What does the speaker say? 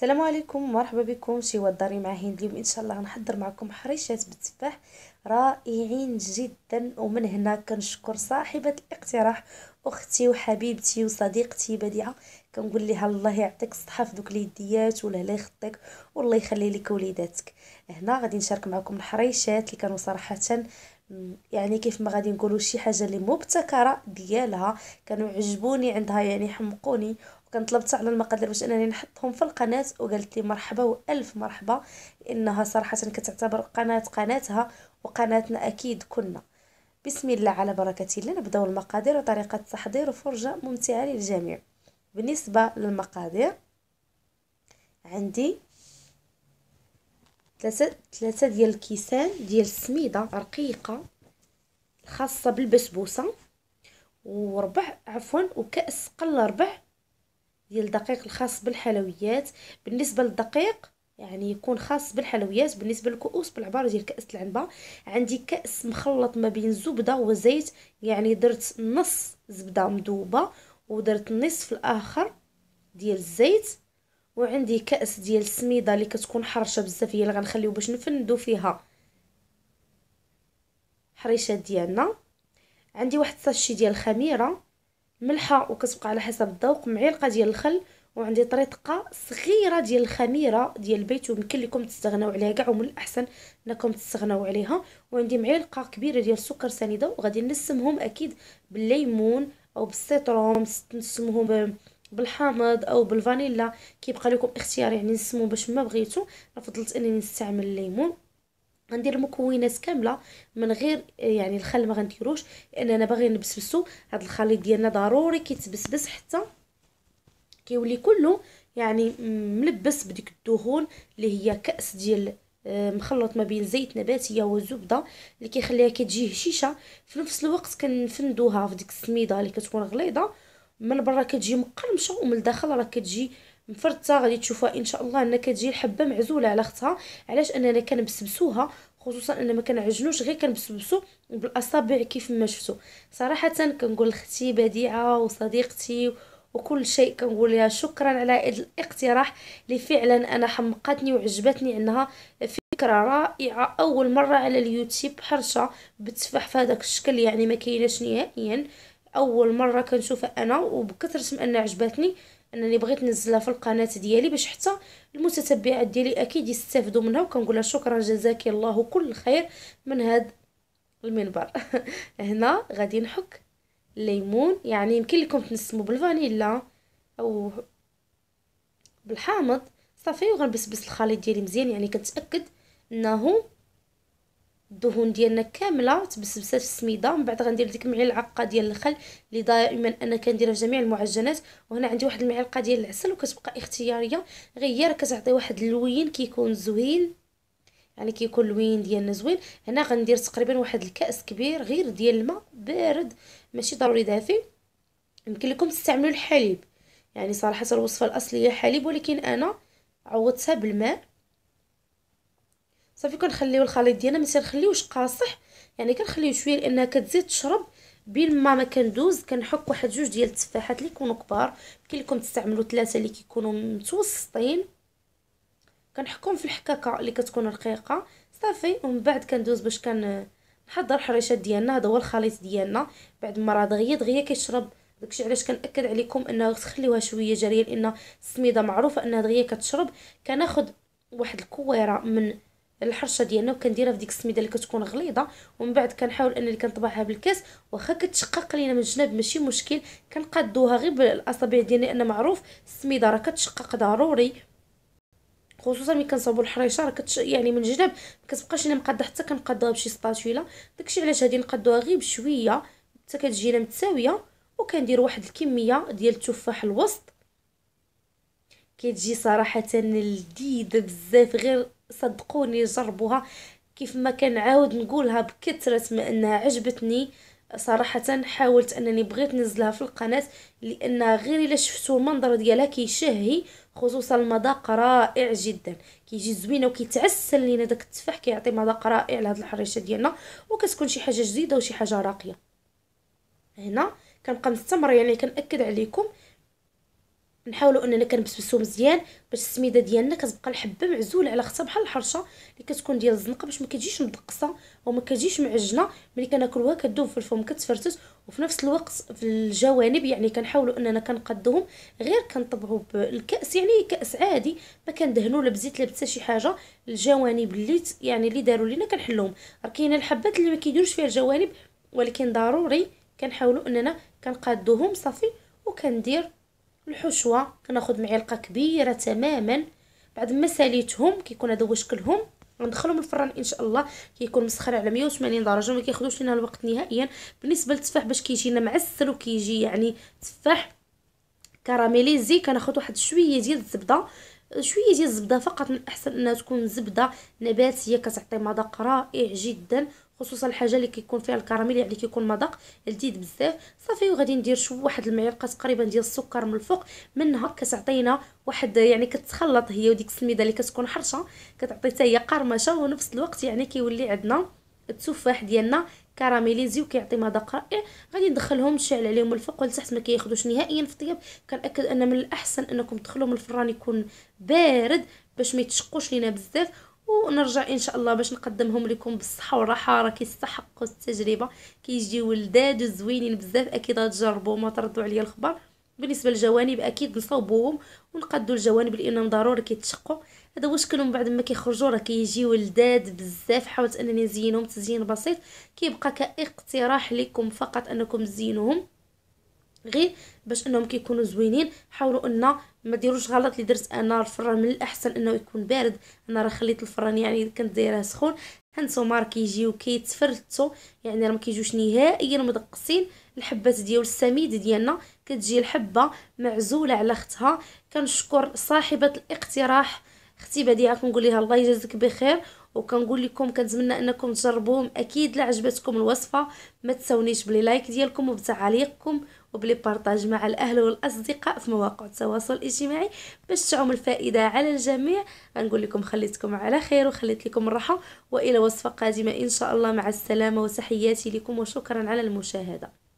السلام عليكم مرحبا بكم شي الداري مع هند اليوم ان شاء الله غنحضر معكم حريشات بالتفاح رائعين جدا ومن هنا كنشكر صاحبه الاقتراح اختي وحبيبتي وصديقتي بديعه كنقول لها الله يعطيك الصحه في دوك اليديات والله يخطيك والله يخلي لك وليداتك هنا غادي نشارك معكم الحريشات اللي كانوا صراحه يعني كيف ما غادي نقولوا شي حاجه اللي مبتكره ديالها كانوا عجبوني عندها يعني حمقوني كنت طلبت على المقادير باش انني نحطهم في القناه وقالت لي مرحبا والف مرحبا لانها صراحه كتعتبر قناه قناتها وقناتنا اكيد كنا بسم الله على بركه الله نبداو المقادير وطريقه التحضير وفرجه ممتعه للجميع بالنسبه للمقادير عندي ثلاثة ثلاثة ديال الكيسان ديال السميدة رقيقة خاصة بالبسبوسة وربع عفوا وكأس قل ربع ديال الدقيق الخاص بالحلويات بالنسبه للدقيق يعني يكون خاص بالحلويات بالنسبه للكؤوس بالعباره ديال كاس العنبه عندي كاس مخلط ما بين زبده وزيت يعني درت نص زبده مذوبه ودرت النصف الاخر ديال الزيت وعندي كاس ديال السميده اللي كتكون حرشه بزاف هي اللي غنخليو باش نفندو فيها حريشه ديالنا عندي واحد الساشي ديال الخميره ملحه وكتبقى على حسب الذوق معلقه ديال الخل وعندي طريقه صغيره ديال الخميره ديال البيت ويمكن لكم تستغناو عليها كاع ومن الاحسن انكم تستغناو عليها وعندي معلقه كبيره ديال السكر سنيده وغادي نسمهم اكيد بالليمون او بالسيترون نسمهم بالحامض او بالفانيلا كيبقى لكم اختيار يعني نسمو باش ما بغيتو انا فضلت انني نستعمل الليمون غندير المكونات كامله من غير يعني الخل ما غنديروش لاننا باغي نبسبسو هذا الخليط ديالنا ضروري كيتبسبس حتى كيولي كله يعني ملبس بديك الدهون اللي هي كاس ديال آه، مخلط ما بين زيت نباتيه وزبده اللي كيخليها كتجي هشيشه في نفس الوقت كنفندوها في ديك السميده اللي كتكون غليظه من برا كتجي مقرمشه ومن الداخل راه كتجي مفرطه غادي تشوفوها ان شاء الله انها كتجي الحبه معزوله على اختها علاش اننا كنبسبسوها خصوصا ان ما كنعجنوش غير كنبسبسو بالاصابع كيف ما شفتو صراحه كنقول لختي بديعه وصديقتي وكل شيء كنقول لها شكرا على هذا الاقتراح اللي فعلا انا حمقتني وعجبتني انها فكره رائعه اول مره على اليوتيوب حرشه بتفاح في هذاك الشكل يعني ما كايناش نهائيا اول مره كنشوفها انا وبكثرة من انها عجبتني انني بغيت نزلها في القناه ديالي باش حتى المتتبعات ديالي اكيد يستافدوا منها لها شكرا جزاك الله كل خير من هاد المنبر هنا غادي نحك الليمون يعني يمكن لكم تنسموا بالفانيلا او بالحامض صافي وغنبسبس الخليط ديالي مزيان يعني كنتاكد انه الدهون ديالنا كامله تبسبسات في السميده من بعد غندير ديك المعلقه ديال الخل اللي دائما انا كنديرها في جميع المعجنات وهنا عندي واحد المعلقه ديال العسل وكتبقى اختياريه غير هي كتعطي واحد اللوين كيكون زوين يعني كيكون اللوين ديالنا زوين هنا غندير تقريبا واحد الكاس كبير غير ديال الماء بارد ماشي ضروري دافي يمكن لكم تستعملوا الحليب يعني صراحه الوصفه الاصليه حليب ولكن انا عوضتها بالماء صافي كنخليو الخليط ديالنا ما تنخليوش قاصح يعني كنخليو شويه لانها كتزيد تشرب بين ما ما كندوز كنحك واحد جوج ديال التفاحات اللي يكونوا كبار يمكن لكم تستعملوا ثلاثه اللي كيكونوا متوسطين كنحكم في الحكاكه اللي كتكون رقيقه صافي ومن بعد كندوز باش كنحضر الحريشات ديالنا هذا هو الخليط ديالنا بعد ما راه دغيا دغيا كيشرب داكشي علاش كنأكد عليكم انه تخليوها شويه جاريه لان السميده معروفه انها دغيا كتشرب كناخد واحد الكويره من الحرشه ديالنا وكنديرها في ديك السميده اللي كتكون غليظه ومن بعد كنحاول انني كنطبعها بالكاس واخا كتشقق لينا من الجناب ماشي مشكل كنقادوها غير بالاصابع ديالي لان معروف السميده راه كتشقق ضروري خصوصا ملي كنصاوبوا الحريشه راه كتش يعني من الجناب ما كتبقاش لينا مقاده حتى كنقادوها بشي سباتولا داكشي علاش غادي نقادوها غير بشويه حتى كتجينا متساويه وكندير واحد الكميه ديال التفاح الوسط كتجي صراحه لذيذه بزاف غير صدقوني جربوها كيف ما كنعاود نقولها بكثرة ما انها عجبتني صراحة حاولت انني بغيت نزلها في القناة لانها غير الا شفتو المنظر ديالها كيشهي خصوصا المذاق رائع جدا كيجي زوينه وكيتعسل لينا داك التفاح كيعطي مذاق رائع لهاد الحريشه ديالنا وكتكون شي حاجه جديده وشي حاجه راقيه هنا كنبقى مستمره يعني كنأكد عليكم نحاولوا اننا كنبسبسو مزيان باش السميده ديالنا كتبقى الحبه معزوله على خصها بحال الحرشه اللي كتكون ديال الزنقه باش ما كتجيش مدقصه وما كتجيش معجنه ملي كناكلوها كتذوب في الفم كتفرتس وفي نفس الوقت في الجوانب يعني كنحاولوا اننا كنقادوهم غير كنطبعوا بالكاس يعني كاس عادي ما كندهنوا لا بزيت لا بتا شي حاجه الجوانب اللي يعني اللي داروا لينا كنحلوهم راه كاينه الحبات اللي ما كيديروش فيها الجوانب ولكن ضروري كنحاولوا اننا كنقادوهم صافي وكندير الحشوه كناخذ معلقه كبيره تماما بعد ما ساليتهم كيكون هذا هو شكلهم غندخلهم الفران ان شاء الله كيكون مسخر على 180 درجه ما كياخذوش لنا الوقت نهائيا بالنسبه للتفاح باش كيجينا معسل وكيجي يعني تفاح كراميليزي كناخذ واحد شويه ديال الزبده شويه ديال الزبده فقط من الاحسن انها تكون زبده نباتيه كتعطي مذاق رائع جدا خصوصا الحاجه اللي كيكون فيها الكراميل يعني كيكون مذاق لذيذ بزاف صافي وغادي ندير شو واحد المعلقه تقريبا ديال السكر من الفوق منها كتعطينا واحد يعني كتخلط هي وديك السميده اللي كتكون حرشه كتعطي حتى هي قرمشه ونفس الوقت يعني كيولي عندنا التفاح ديالنا كراميليزي وكيعطي مذاق رائع غادي ندخلهم نشعل عليهم الفوق ولتحت ما كياخذوش نهائيا في الطياب كنأكد ان من الاحسن انكم تدخلوهم الفران يكون بارد باش ما يتشقوش لينا بزاف ونرجع ان شاء الله باش نقدمهم لكم بالصحه والراحه راه كيستحقوا التجربه كيجيو لذاذ وزوينين بزاف اكيد غتجربوهم تردوا عليا الخبر بالنسبه للجوانب اكيد نصوبوهم ونقدوا الجوانب لانهم ضروري كيتشقوا هذا هو شكلهم بعد ما كيخرجوا راه كيجيو لذاذ بزاف حاولت انني نزينهم تزيين بسيط كيبقى كاقتراح لكم فقط انكم تزينوهم غير باش انهم كيكونوا زوينين حاولوا ان ما ديروش غلط اللي درت انا الفران من الاحسن انه يكون بارد انا راه خليت الفران يعني كنت دايره سخون هانتو مار كيجيو كيتفرتو يعني راه ما كيجوش نهائيا مدقسين الحبات ديال السميد ديالنا كتجي الحبه معزوله على اختها كنشكر صاحبه الاقتراح اختي بديعه كنقول لها الله يجازيك بخير وكنقول لكم كنتمنى انكم تجربوهم اكيد لا عجبتكم الوصفه ما تساونيش بلي لايك ديالكم وبتعليقكم وبلي بارطاج مع الاهل والاصدقاء في مواقع التواصل الاجتماعي باش تعم الفائده على الجميع غنقول لكم خليتكم على خير وخليت لكم الراحه والى وصفه قادمه ان شاء الله مع السلامه وتحياتي لكم وشكرا على المشاهده